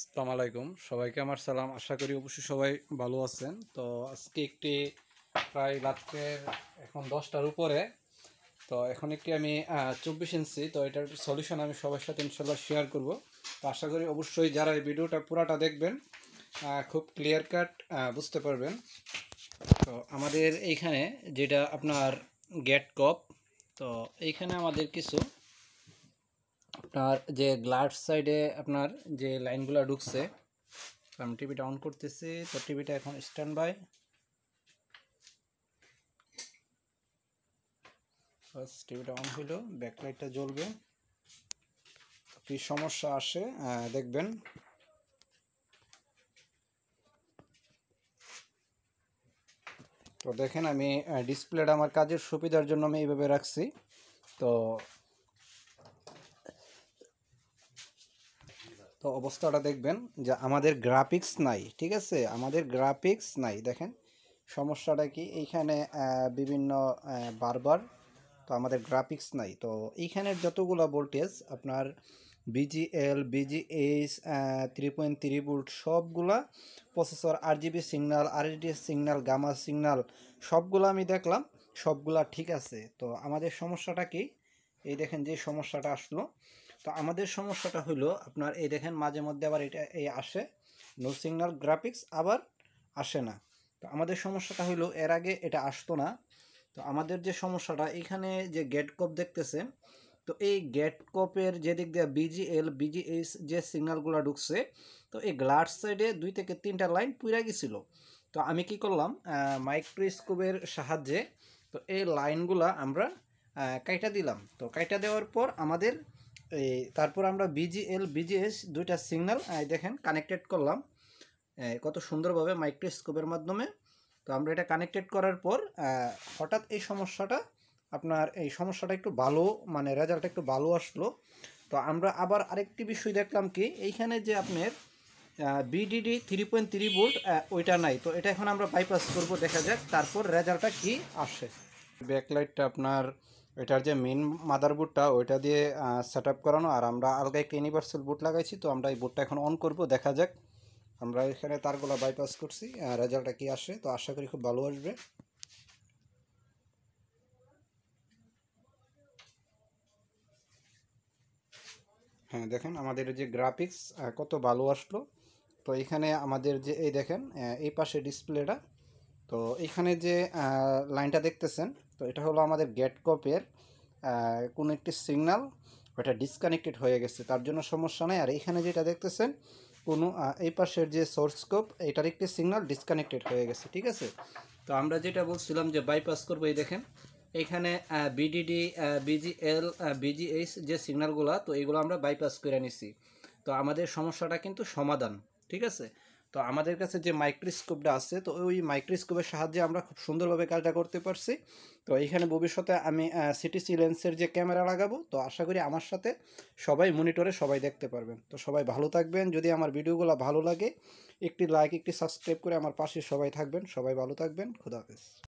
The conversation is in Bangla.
সালাম আলাইকুম সবাইকে আমার সালাম আশা করি অবশ্যই সবাই ভালো আছেন তো আজকে একটি প্রায় রাত্রে এখন দশটার উপরে তো এখন একটি আমি চব্বিশ ইঞ্চি তো এটার সলিউশন আমি সবার সাথে ইনশাল্লাহ শেয়ার করব তো আশা করি অবশ্যই যারা এই ভিডিওটা পুরাটা দেখবেন খুব ক্লিয়ার কাট বুঝতে পারবেন তো আমাদের এইখানে যেটা আপনার গেট কপ তো এইখানে আমাদের কিছু আপনার যে গ্লাস সাইডে আপনার যে লাইনগুলো ঢুকছে আমি টিভিটা অন করতেছি তো টিভিটা এখন স্ট্যান্ড বাই ফার্স্ট টিভিটা অন হলো ব্যাকলাইটটা জ্বলবে কি সমস্যা আসে দেখবেন তো দেখেন আমি ডিসপ্লেটা আমার কাজের সুবিধার জন্য আমি এইভাবে রাখছি তো তো অবস্থাটা দেখবেন যে আমাদের গ্রাফিক্স নাই ঠিক আছে আমাদের গ্রাফিক্স নাই দেখেন সমস্যাটা কি এইখানে বিভিন্ন বারবার তো আমাদের গ্রাফিক্স নাই তো এইখানের যতগুলো ভোল্টেজ আপনার BGL BGH three point three volt সবগুলা প্রসেসর আর GB signal RSDS signal gamma signal সবগুলো আমি দেখলাম সবগুলা ঠিক আছে তো আমাদের সমস্যাটা কি এই দেখেন যে সমস্যাটা আসলো তো আমাদের সমস্যাটা হলো আপনার এই দেখেন মাঝে মধ্যে আবার এটা এই আসে নো সিগনাল গ্রাফিক্স আবার আসে না তো আমাদের সমস্যাটা হলো এর আগে এটা আসতো না তো আমাদের যে সমস্যাটা এখানে যে গেট কপ দেখতেছে তো এই গেট কপের যেদিক দিয়ে বিজিএল বিজিএস যে সিগনালগুলো ঢুকছে তো এই গ্লাড সাইডে দুই থেকে তিনটা লাইন পুরা গেছিলো তো আমি কি করলাম মাইক্রোস্কোপের সাহায্যে তো এই লাইনগুলা আমরা কাইটা দিলাম তো কাইটা দেওয়ার পর আমাদের এই তারপর আমরা বিজিএল বিজিএস দুইটা সিগন্যাল দেখেন কানেক্টেড করলাম কত সুন্দরভাবে মাইক্রোস্কোপের মাধ্যমে তো আমরা এটা কানেক্টেড করার পর হঠাৎ এই সমস্যাটা আপনার এই সমস্যাটা একটু ভালো মানে রেজাল্ট একটু ভালো আসলো তো আমরা আবার আরেকটি বিষয় দেখলাম কি এইখানে যে আপনার VDD three point three volt ওইটা নাই তো এটা এখন আমরা বাইপাস করব দেখা যাক তারপর রেজাল্টটা কি আসে ব্যাকলাইটটা আপনার এটার যে মেন মাদার বুটটা ওইটা দিয়ে সেট আপ করানো আর আমরা আলগা একটা ইউনিভার্সাল বুট লাগাইছি তো আমরা এই বুটটা এখন অন করব দেখা যাক আমরা এখানে তারগুলো বাইপাস করছি রেজাল্টটা কি আসে তো আশা করি খুব ভালো আসবে হ্যাঁ দেখেন আমাদের যে গ্রাফিক্স কত ভালো আসলো তো এখানে আমাদের যে এই দেখেন এই পাশে ডিসপ্লেটা তো এখানে যে লাইনটা দেখতেছেন তো এটা হলো আমাদের গেট কপের কোনো একটি সিগনাল ওটা ডিসকানেক্টেড হয়ে গেছে তার জন্য সমস্যা নেই আর এখানে যেটা দেখতেছেন কোনো এই পাশের যে সোর্স কোপ এটার একটি সিগনাল ডিসকানেক্টেড হয়ে গেছে ঠিক আছে তো আমরা যেটা বলছিলাম যে বাইপাস করবো এই দেখেন এখানে বিডিডি বিজিএল বিজিএইচ যে সিগনালগুলো তো এগুলো আমরা বাইপাস করে নিছি তো আমাদের সমস্যাটা কিন্তু সমাধান ঠিক আছে তো আমাদের কাছে যে মাইক্রোস্কোপটা আছে তো ওই মাইক্রোস্কোপের সাহায্যে আমরা খুব সুন্দরভাবে কাজটা করতে পারছি তো এইখানে ভবিষ্যতে আমি সিটিসি লেন্সের যে ক্যামেরা লাগাবো তো আশা করি আমার সাথে সবাই মনিটরে সবাই দেখতে পারবেন তো সবাই ভালো থাকবেন যদি আমার ভিডিওগুলো ভালো লাগে একটি লাইক একটি সাবস্ক্রাইব করে আমার পাশে সবাই থাকবেন সবাই ভালো থাকবেন খুদাহাফেজ